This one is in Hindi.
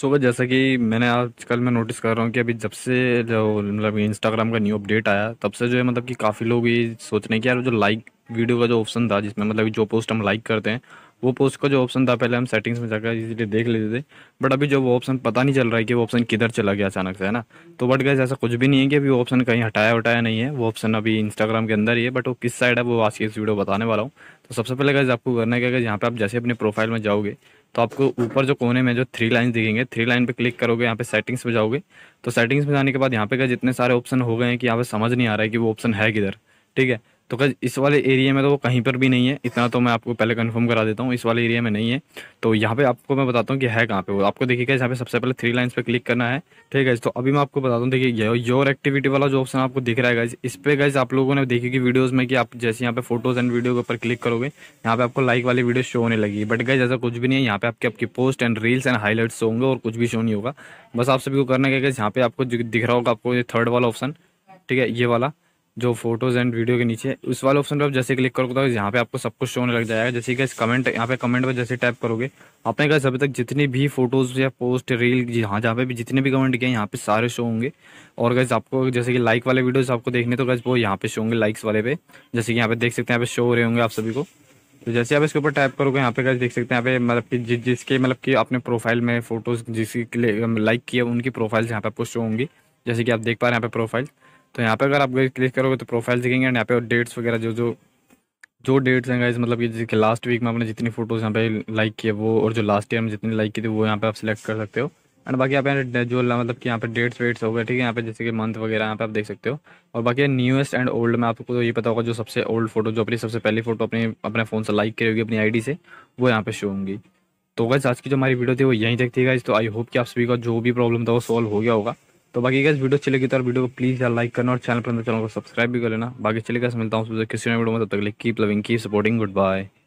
so, जैसा कि मैंने आजकल मैं नोटिस कर रहा हूँ कि अभी जब से जो मतलब इंस्टाग्राम का न्यू अपडेट आया तब से जो है मतलब कि काफ़ी लोग ये सोच रहे हैं कि यार जो लाइक वीडियो का जो ऑप्शन था जिसमें मतलब जो पोस्ट हम लाइक करते हैं वो पोस्ट का जो ऑप्शन था पहले हम सेटिंग्स में जाकर इसीलिए देख लेते थे बट अभी जो वो ऑप्शन पता नहीं चल रहा है कि वो ऑप्शन किधर चला गया अचानक से है ना तो बट गैस ऐसा कुछ भी नहीं है कि अभी वो ऑप्शन कहीं हटाया वटाया नहीं है वो ऑप्शन अभी इंस्टाग्राम के अंदर ही है बट वो किस साइड है वो आज की इस वीडियो बताने वाला हूँ तो सबसे पहले गैस आपको करना है कि यहाँ पर आप जैसे अपने प्रोफाइल में जाओगे तो आपको ऊपर जो कोने में जो थ्री लाइन दिखेंगे थ्री लाइन पे क्लिक करोगे यहाँ पे सेटिंग्स पे जाओगे तो सेटिंग्स में जाने के बाद यहाँ पे का जितने सारे ऑप्शन हो गए हैं कि यहाँ पे समझ नहीं आ रहा है कि वो ऑप्शन है किधर ठीक है तो क्या इस वाले एरिया में तो वो कहीं पर भी नहीं है इतना तो मैं आपको पहले कंफर्म करा देता हूँ इस वाले एरिया में नहीं है तो यहाँ पे आपको मैं बताता हूँ कि है कहाँ पे वो आपको देखिएगा यहाँ पे सबसे पहले थ्री लाइन्स पे क्लिक करना है ठीक है तो अभी मैं आपको बताता हूँ देखिए योर एक्टिविटी वाला जो ऑप्शन आपको दिख रहा है गाइज इस पर गाइज आप लोगों ने देखी कि वीडियोज़ में कि आप जैसे यहाँ पे फोटोज़ एंड वीडियो के ऊपर क्लिक करोगे यहाँ पे आपको लाइक वाली वीडियो शो होने लगी बट गाइज ऐसा कुछ भी नहीं है यहाँ पे आपके आपकी post and reels and show होंगे और कुछ भी शो नहीं होगा बस आप सभी को करना क्या गाइज यहाँ पे आपको दिख रहा होगा आपको ये थर्ड वाला ऑप्शन ठीक है ये वाला जो फोटोज़ एंड वीडियो के नीचे उस वाले ऑप्शन पर आप जैसे क्लिक करोगे तो यहाँ पे आपको सब कुछ शो होने लग जाएगा जैसे कि कमेंट यहाँ पे कमेंट पर जैसे टाइप करोगे आपने कहा अभी तक जितनी भी फोटोज़ या पोस्ट रील जहाँ जहाँ पे भी जितने भी कमेंट किए यहाँ पे सारे शो होंगे और गैस आपको जैसे कि लाइक वाले वीडियोज़ आपको देखने तो गैस वो यहाँ पे शो होंगे लाइक्स वाले पे जैसे कि यहाँ पे देख सकते हैं यहाँ पे शो हो रहे होंगे आप सभी को तो जैसे आप इसके ऊपर टाइप करोगे यहाँ पे गैस देख सकते हैं यहाँ पे मतलब कि जिस जिसके मतलब कि आपने प्रोफाइल में फोटोज़ जिसकी लाइक किया उनकी प्रोफाइल्स यहाँ पे आपको शो होंगी जैसे कि आप देख पा रहे हैं यहाँ पे प्रोफाइल तो यहाँ पे अगर आप गई क्लिक करोगे तो प्रोफाइल दिखेंगे एंड यहाँ पे डेट्स वगैरह जो जो जो डेट्स हैं गाइज मतलब कि जैसे लास्ट वीक में आपने जितनी फोटोज़ यहाँ पे लाइक किए वो और जो लास्ट ईयर में जितनी लाइक की थी वो यहाँ पे आप सिलेक्ट कर सकते हो एंड बाकी यहाँ पे जो मतलब कि यहाँ पे डेट्स वेट्स हो गए ठीक है यहाँ पे जैसे कि मंथ वगैरह यहाँ पे आप देख सकते हो और बाकी न्यूएस्ट एंड ओल्ड में आपको तो ये पता होगा जो सबसे ओल्ड फोटो जो अपनी सबसे पहली फोटो अपने अपने फ़ोन से लाइक करी होगी अपनी डी से वो यहाँ पे शो होंगी तो गैस आज की जो हमारी वीडियो थी वो यहीं तक थी गाइज तो आई होप कि आप सभी का जो भी प्रॉब्लम था वो सॉल्व हो गया होगा तो बाकी गैस वीडियो अच्छी लगी तो वीडियो को प्लीज़ यार लाइक करना और चैनल पर चैनल तो को सब्सक्राइब भी कर लेना बाकी चले गए तो मिलता हूँ किसी ने वीडियो में तब तक keep loving keep supporting good bye